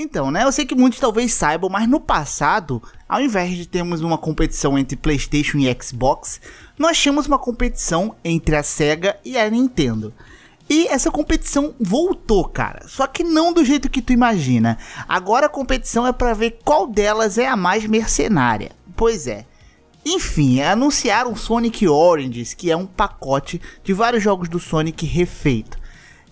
Então, né? Eu sei que muitos talvez saibam, mas no passado, ao invés de termos uma competição entre PlayStation e Xbox, nós tínhamos uma competição entre a Sega e a Nintendo. E essa competição voltou, cara. Só que não do jeito que tu imagina. Agora a competição é para ver qual delas é a mais mercenária. Pois é. Enfim, é anunciaram Sonic Origins, que é um pacote de vários jogos do Sonic refeito.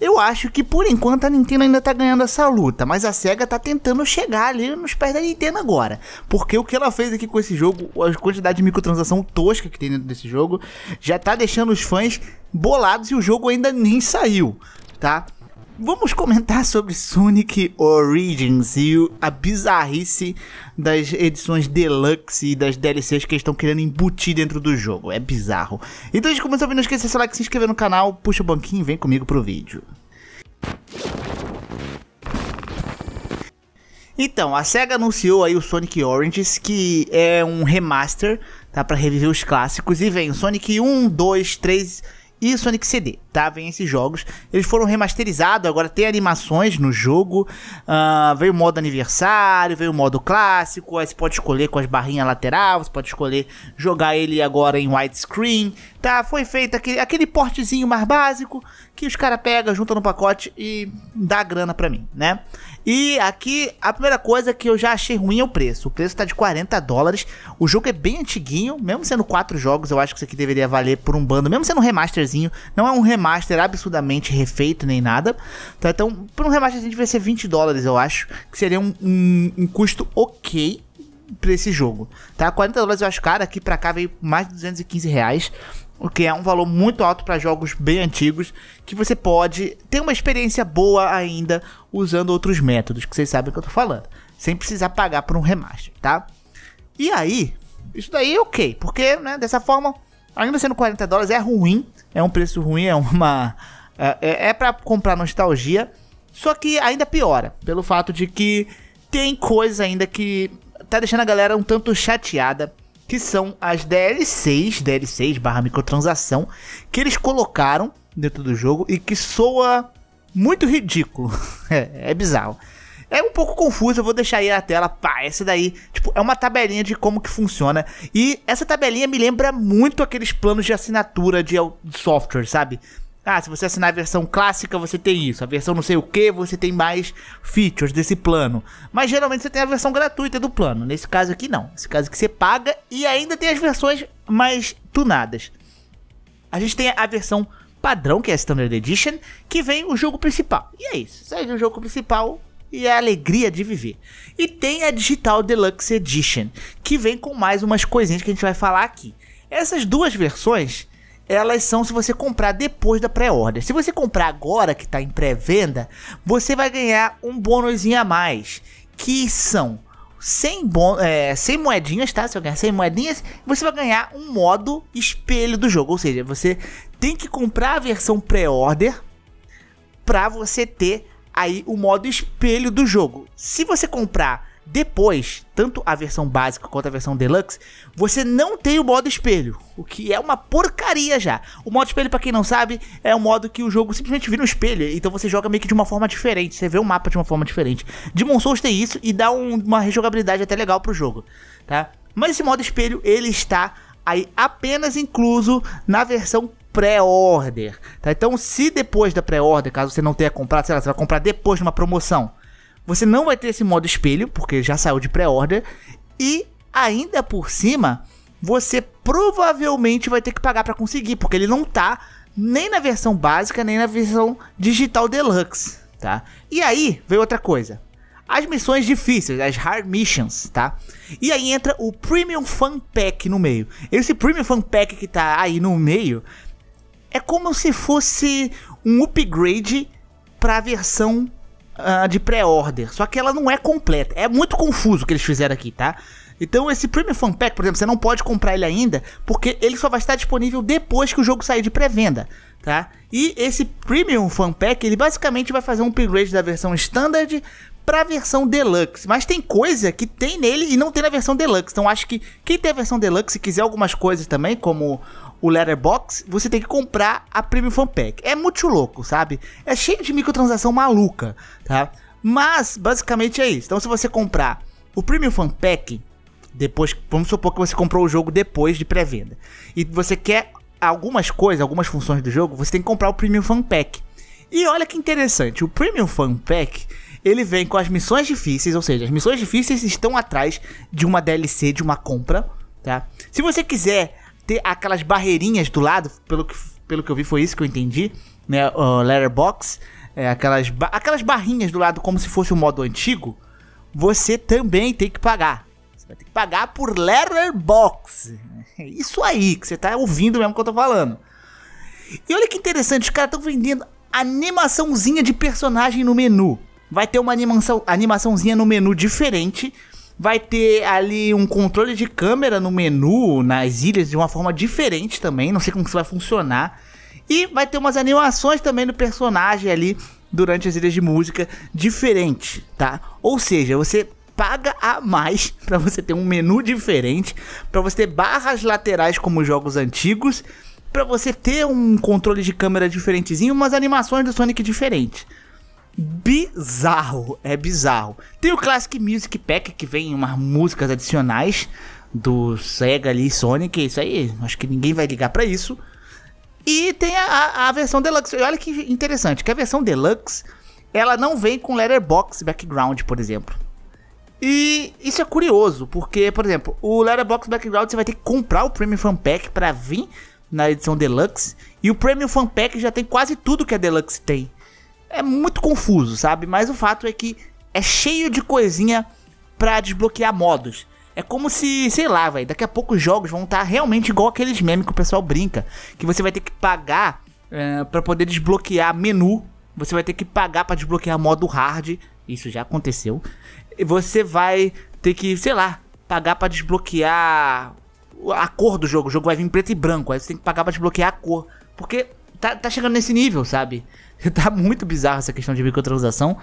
Eu acho que por enquanto a Nintendo ainda tá ganhando essa luta, mas a SEGA tá tentando chegar ali nos pés da Nintendo agora. Porque o que ela fez aqui com esse jogo, a quantidade de microtransação tosca que tem dentro desse jogo, já tá deixando os fãs bolados e o jogo ainda nem saiu, tá? Vamos comentar sobre Sonic Origins e a bizarrice das edições deluxe e das DLCs que eles estão querendo embutir dentro do jogo. É bizarro. Então, antes de começar, não esqueça de se inscrever no canal, puxa o banquinho e vem comigo pro vídeo. Então, a SEGA anunciou aí o Sonic Origins, que é um remaster, tá? Pra reviver os clássicos. E vem Sonic 1, 2, 3 e Sonic CD, tá? Vem esses jogos. Eles foram remasterizados, agora tem animações no jogo. Uh, veio o modo aniversário, veio o modo clássico. Aí você pode escolher com as barrinhas laterais, você pode escolher jogar ele agora em widescreen, tá? Foi feito aquele, aquele portezinho mais básico que os caras pegam, juntam no pacote e dá grana pra mim, né? E aqui, a primeira coisa que eu já achei ruim é o preço. O preço tá de 40 dólares. O jogo é bem antiguinho, mesmo sendo quatro jogos, eu acho que isso aqui deveria valer por um bando, mesmo sendo um remaster remasterzinho. Não é um remaster absurdamente refeito nem nada. Tá? Então, por um remaster a gente vai ser 20 dólares, eu acho. Que seria um, um, um custo ok pra esse jogo. Tá? 40 dólares eu acho caro. Aqui pra cá veio mais de 215 reais o que é um valor muito alto para jogos bem antigos, que você pode ter uma experiência boa ainda usando outros métodos, que vocês sabem que eu tô falando, sem precisar pagar por um remaster, tá? E aí, isso daí é ok, porque né, dessa forma, ainda sendo 40 dólares, é ruim, é um preço ruim, é uma. É, é, é para comprar nostalgia. Só que ainda piora, pelo fato de que tem coisa ainda que tá deixando a galera um tanto chateada, que são as DLCs, 6 barra microtransação, que eles colocaram dentro do jogo e que soa muito ridículo. é, é bizarro. É um pouco confuso, eu vou deixar aí na tela, pá, essa daí, tipo, é uma tabelinha de como que funciona. E essa tabelinha me lembra muito aqueles planos de assinatura de software, sabe? Ah, se você assinar a versão clássica, você tem isso. A versão não sei o que, você tem mais features desse plano. Mas geralmente você tem a versão gratuita do plano. Nesse caso aqui, não. Nesse caso aqui, você paga e ainda tem as versões mais tunadas. A gente tem a versão padrão, que é a Standard Edition, que vem o jogo principal. E é isso. Segue o jogo principal, e é a alegria de viver. E tem a Digital Deluxe Edition, que vem com mais umas coisinhas que a gente vai falar aqui. Essas duas versões, elas são se você comprar depois da pré-order. Se você comprar agora, que está em pré-venda, você vai ganhar um bônusinho a mais, que são 100, bon é, 100 moedinhas, tá? Se eu ganhar 100 moedinhas, você vai ganhar um modo espelho do jogo. Ou seja, você tem que comprar a versão pré-order para você ter aí o modo espelho do jogo. Se você comprar depois, tanto a versão básica quanto a versão deluxe, você não tem o modo espelho, o que é uma porcaria já. O modo espelho, para quem não sabe, é um modo que o jogo simplesmente vira um espelho, então você joga meio que de uma forma diferente, você vê o mapa de uma forma diferente. Demon Souls tem isso e dá um, uma rejogabilidade até legal pro jogo, tá? Mas esse modo espelho, ele está aí apenas incluso na versão pré-order. Tá? Então, se depois da pré-order, caso você não tenha comprado, sei lá, você vai comprar depois de uma promoção, você não vai ter esse modo espelho, porque já saiu de pré-order, e ainda por cima, você provavelmente vai ter que pagar para conseguir, porque ele não tá nem na versão básica, nem na versão digital deluxe, tá? E aí, veio outra coisa. As missões difíceis, as hard missions, tá? E aí entra o Premium Fun Pack no meio. Esse Premium Fun Pack que tá aí no meio é como se fosse um upgrade para a versão uh, de pré-order. Só que ela não é completa. É muito confuso o que eles fizeram aqui, tá? Então esse Premium Fan Pack, por exemplo, você não pode comprar ele ainda, porque ele só vai estar disponível depois que o jogo sair de pré-venda, tá? E esse Premium Fan Pack, ele basicamente vai fazer um upgrade da versão standard para a versão deluxe, mas tem coisa que tem nele e não tem na versão deluxe. Então acho que quem tem a versão deluxe e quiser algumas coisas também, como o Letterbox, você tem que comprar a Premium Fan Pack. É muito louco, sabe? É cheio de microtransação maluca, tá? Mas basicamente é isso. Então se você comprar o Premium Fan Pack, depois, vamos supor que você comprou o jogo depois de pré-venda e você quer algumas coisas, algumas funções do jogo, você tem que comprar o Premium Fan Pack. E olha que interessante, o Premium Fan Pack ele vem com as missões difíceis, ou seja, as missões difíceis estão atrás de uma DLC, de uma compra, tá? Se você quiser ter aquelas barreirinhas do lado, pelo que, pelo que eu vi foi isso que eu entendi, né? letterbox, é, aquelas, ba aquelas barrinhas do lado como se fosse o modo antigo, você também tem que pagar. Você vai ter que pagar por letterbox. É isso aí que você tá ouvindo mesmo que eu tô falando. E olha que interessante, os caras estão vendendo animaçãozinha de personagem no menu. Vai ter uma animação, animaçãozinha no menu diferente Vai ter ali um controle de câmera no menu, nas ilhas, de uma forma diferente também. Não sei como que isso vai funcionar. E vai ter umas animações também do personagem ali durante as ilhas de música diferente, tá? Ou seja, você paga a mais para você ter um menu diferente, para você ter barras laterais como jogos antigos, para você ter um controle de câmera diferentezinho, umas animações do Sonic diferente bizarro, é bizarro. Tem o Classic Music Pack que vem umas músicas adicionais do Sega ali, Sonic, isso aí, acho que ninguém vai ligar para isso. E tem a, a, versão deluxe. olha que interessante, que a versão deluxe, ela não vem com letterbox background, por exemplo. E isso é curioso, porque, por exemplo, o letterbox background você vai ter que comprar o Premium Fan Pack para vir na edição deluxe, e o Premium Fan Pack já tem quase tudo que a deluxe tem é muito confuso, sabe? Mas o fato é que é cheio de coisinha para desbloquear modos. É como se, sei lá, velho, daqui a pouco os jogos vão estar tá realmente igual aqueles memes que o pessoal brinca, que você vai ter que pagar é, para poder desbloquear menu, você vai ter que pagar para desbloquear modo hard, isso já aconteceu. E você vai ter que, sei lá, pagar para desbloquear a cor do jogo. O jogo vai vir preto e branco, aí você tem que pagar para desbloquear a cor, porque tá, tá chegando nesse nível, sabe? tá muito bizarro essa questão de microtransação.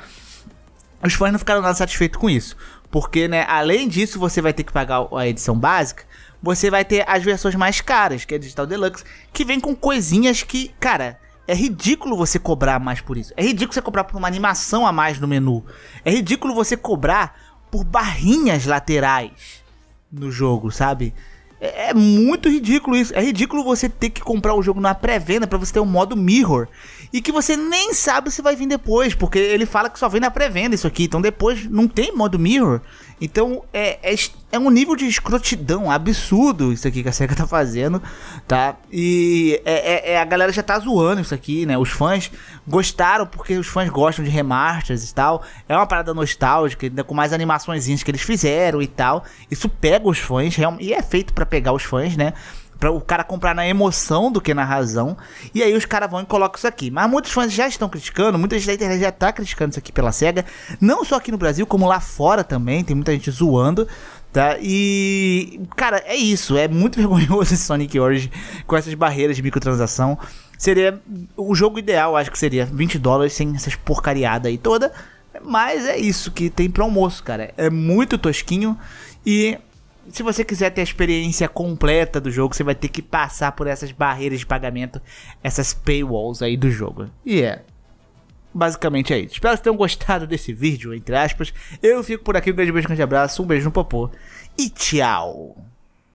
Os fãs não ficaram nada satisfeitos com isso. Porque, né, além disso, você vai ter que pagar a edição básica. Você vai ter as versões mais caras, que é a Digital Deluxe, que vem com coisinhas que, cara, é ridículo você cobrar mais por isso. É ridículo você cobrar por uma animação a mais no menu. É ridículo você cobrar por barrinhas laterais no jogo, sabe? É, é muito ridículo isso. É ridículo você ter que comprar o jogo na pré-venda para você ter um modo mirror. E que você nem sabe se vai vir depois, porque ele fala que só vem na pré-venda isso aqui. Então depois não tem modo mirror. Então é, é, é, um nível de escrotidão absurdo isso aqui que a SEGA tá fazendo, tá? E é, é, é, a galera já tá zoando isso aqui, né? Os fãs gostaram porque os fãs gostam de remasters e tal. É uma parada nostálgica, com mais animaçõezinhas que eles fizeram e tal. Isso pega os fãs e é feito para pegar os fãs, né? Pra o cara comprar na emoção do que na razão. E aí os caras vão e colocam isso aqui. Mas muitos fãs já estão criticando, muita gente da internet já tá criticando isso aqui pela SEGA. Não só aqui no Brasil, como lá fora também. Tem muita gente zoando. Tá? E, cara, é isso. É muito vergonhoso esse Sonic Origin com essas barreiras de microtransação. Seria o jogo ideal, acho que seria 20 dólares sem essas porcariadas aí toda. Mas é isso que tem pro almoço, cara. É muito tosquinho e se você quiser ter a experiência completa do jogo, você vai ter que passar por essas barreiras de pagamento, essas paywalls aí do jogo. E é. Basicamente é isso. Espero que tenham gostado desse vídeo, entre aspas. Eu fico por aqui, um grande beijo, um grande abraço, um beijo no popô e tchau!